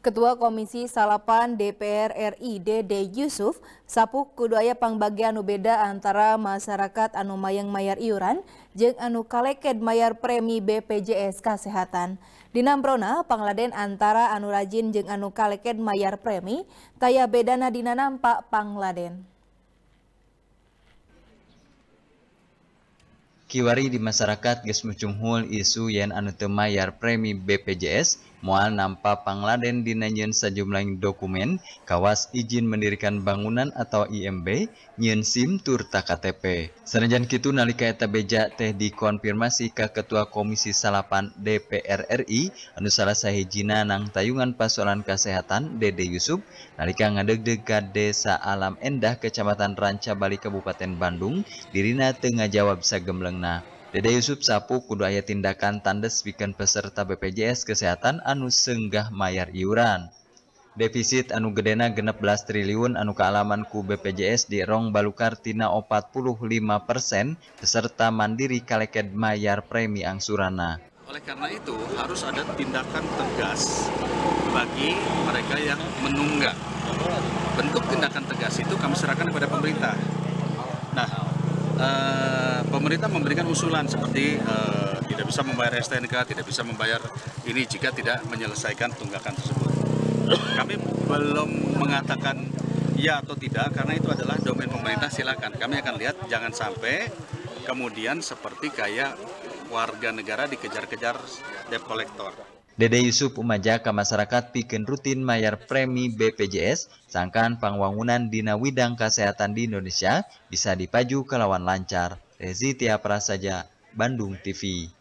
Ketua Komisi Salapan DPR RI Dede Yusuf sapu kuduaya pangbagian beda antara masyarakat anu mayang mayar iuran jeng anu kaleked mayar premi BPJS Kesehatan. Di Nambrona, pangladen antara anu rajin jeng anu kaleked mayar premi, taya bedana dina nampak pangladen. kiwari di masyarakat geus mucunghul isu yen anu teu mayar premi BPJS moal nampa pangladen dinajeun sajumlah dokumen kawas izin mendirikan bangunan atau IMB nyeun SIM turta KTP. Sanajan kitu nalika eta beja teh dikonfirmasi ka Ketua Komisi Salapan DPR RI anu salah sahijina nang tayungan pasolan kesehatan Dede Yusuf nalika ngadegdeg ka Desa Alam Endah Kecamatan Ranca Bali Kabupaten Bandung dirina teu ngajawab sagemleng Nah, Dede Yusuf Sapu kudu Ayat tindakan tandes bikin peserta BPJS Kesehatan anu senggah mayar iuran. Defisit anu gedena Belas triliun anu kealaman ku BPJS di rong balukar tina 45 persen peserta mandiri kaleket mayar premi angsurana. Oleh karena itu harus ada tindakan tegas bagi mereka yang menunggak. Bentuk tindakan tegas itu kami serahkan kepada pemerintah. Nah, eh, pemerintah memberikan usulan seperti uh, tidak bisa membayar STNK, tidak bisa membayar ini jika tidak menyelesaikan tunggakan tersebut. Kami belum mengatakan ya atau tidak karena itu adalah domain pemerintah silakan. Kami akan lihat jangan sampai kemudian seperti kayak warga negara dikejar-kejar debt collector. Dede Yusuf ke masyarakat bikin rutin mayar premi BPJS, sangkan pangwangunan dina widang kesehatan di Indonesia bisa dipaju kelawan lancar. Rezi Tiapra saja, Bandung TV.